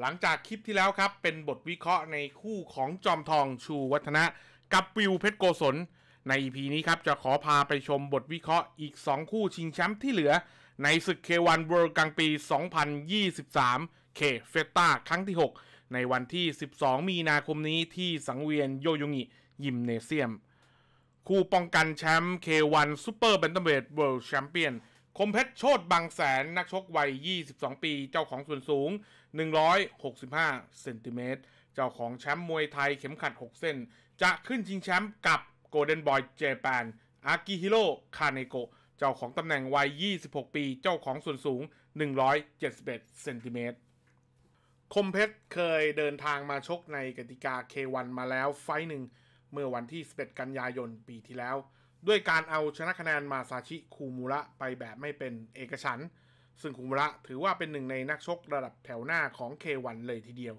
หลังจากคลิปที่แล้วครับ เป็นบทวิเคราะห์ในคู่ของจอมทองชูวัฒนะกับวิวเพชรโกศลใน EP นี้ครับจะขอพาไปชมบทวิเคราะห์อีก 2 คู่ชิงแชมป์ที่เหลือ ในศึก K1 World กลางปี 2023 K f e t a ครั้งที่ 6 ในวันที่ 12 มีนาคมนี้ที่สังเวียนโยโยงิ ยิมเนเซียม คู่ป้องกันแชมป์ K1 Super Bantamweight World Champion คมเพชรโชดบางแสนนักชกวัย 22 ปี เจ้าของส่วนสูง 165 เซนติเมตร เจ้าของแชมป์มวยไทยเข็มขัด 6 เส้น จะขึ้นชิงแชมป์กับโกลเด้นบอยเจแปนอากิฮิโร่คาเนโกเจ้าของตำแหน่งวัย 26 ปี เจ้าของส่วนสูง 171 เซนติเมตร คมเพชรเคยเดินทางมาชกในกติกา K1 มาแล้วไฟหนึ่งเมื่อวันที่ 11 กันยายนปีที่แล้วด้วยการเอาชนะคะแนนมาซาชิคูมูระ ไปแบบไม่เป็นเอกฉัน ซึ่งคูมูระ ถือว่าเป็นหนึ่งในนักชกระดับแถวหน้าของ K1 เลยทีเดียว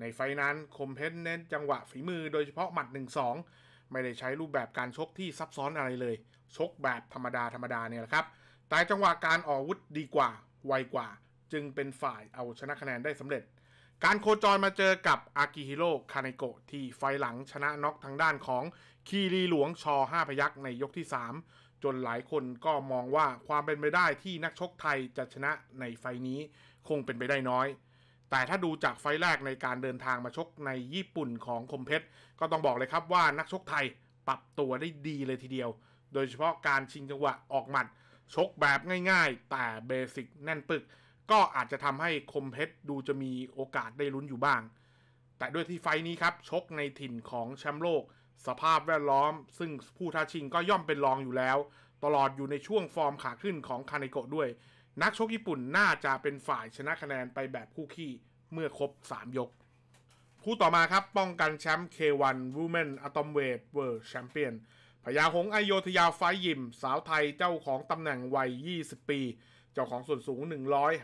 ในไฟนั้นคมเพชรเน้นจังหวะฝีมือโดยเฉพาะหมัด 1-2 ไม่ได้ใช้รูปแบบการชกที่ซับซ้อนอะไรเลย ชกแบบธรรมดาธรรมดาเนี่ยแหละครับแต่จังหวะการออกวุธดีกว่าไวกว่า จึงเป็นฝ่ายเอาชนะคะแนนได้สำเร็จการโคจรมาเจอกับอากิฮิโร่ คาเนโกะที่ไฟหลังชนะน็อกทางด้านของคีรีหลวงชอ5พยักในยกที่ 3 จนหลายคนก็มองว่าความเป็นไปได้ที่นักชกไทยจะชนะในไฟนี้คงเป็นไปได้น้อย แต่ถ้าดูจากไฟแรกในการเดินทางมาชกในญี่ปุ่นของคมเพชรก็ต้องบอกเลยครับว่านักชกไทยปรับตัวได้ดีเลยทีเดียว โดยเฉพาะการชิงจังหวะออกหมัดชกแบบง่าย ๆ แต่เบสิกแน่นปึกก็อาจจะทำให้คมเพชรดูจะมีโอกาสได้ลุ้นอยู่บ้าง แต่ด้วยที่ไฟนี้ครับชกในถิ่นของแชมป์โลก สภาพแวดล้อม ซึ่งผู้ท้าชิงก็ย่อมเป็นรองอยู่แล้ว ตลอดอยู่ในช่วงฟอร์มขาขึ้นของคาเนโกะด้วย นักชกญี่ปุ่นน่าจะเป็นฝ่ายชนะคะแนนไปแบบคู่ขี้ เมื่อครบ3ยกคู่ต่อมาครับป้องกันแชมป์ K1 Women Atomweight World Champion พยาหงอโยธยาไฟยิมสาวไทยเจ้าของตำแหน่งวัย20 ปีเจ้าของส่วนสูง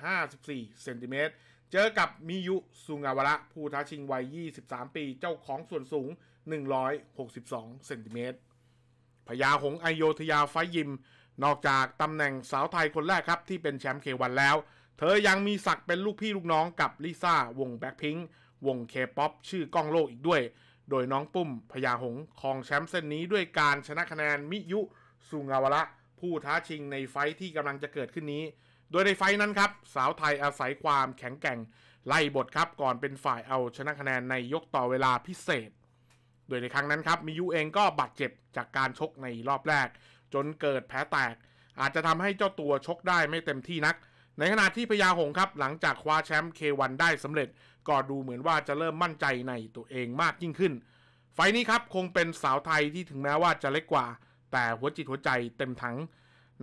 154 เซนติเมตร เจอกับมิยุสุงาวระ ผู้ท้าชิงวัย 23 ปี เจ้าของส่วนสูง 162 เซนติเมตรพญาหงอโยธยาไฟยิม นอกจากตำแหน่งสาวไทยคนแรกครับที่เป็นแชมป์เควันแล้ว เธอยังมีศักดิ์เป็นลูกพี่ลูกน้องกับลิซ่า วงแบ็คพิง์วงเคป๊อปชื่อก้องโลกอีกด้วย โดยน้องปุ้มพญาหงคองแชมป์เส้นนี้ด้วยการชนะคะแนนมิยุสุงาวระผู้ท้าชิงในไฟที่กำลังจะเกิดขึ้นนี้ โดยในไฟนั้นครับ สาวไทยอาศัยความแข็งแกร่ง ไล่บทครับก่อนเป็นฝ่ายเอาชนะคะแนนในยกต่อเวลาพิเศษ โดยในครั้งนั้นครับมิยูเองก็บาดเจ็บจากการชกในรอบแรก จนเกิดแผลแตก อาจจะทำให้เจ้าตัวชกได้ไม่เต็มที่นัก ในขณะที่พญาหงครับหลังจากคว้าแชมป์ K1 ได้สำเร็จก็ดูเหมือนว่าจะเริ่มมั่นใจในตัวเองมากยิ่งขึ้น ไฟนี้ครับคงเป็นสาวไทยที่ถึงแม้ว่าจะเล็กกว่าแต่หัวจิตหัวใจเต็มทั้ง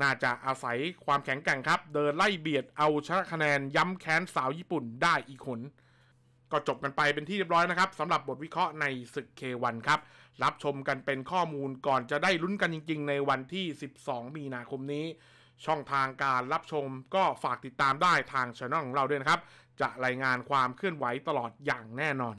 น่าจะอาศัยความแข็งแกร่งครับ เดินไล่เบียดเอาชนะคะแนนย้ำแค้นสาวญี่ปุ่นได้อีกคนก็จบกันไปเป็นที่เรียบร้อยนะครับสำหรับบทวิเคราะห์ในศึก K1 ครับ รับชมกันเป็นข้อมูลก่อนจะได้ลุ้นกันจริงๆในวันที่ 12 มีนาคมนี้ ช่องทางการรับชมก็ฝากติดตามได้ทางช่องของเราด้วยนะครับ จะรายงานความเคลื่อนไหวตลอดอย่างแน่นอน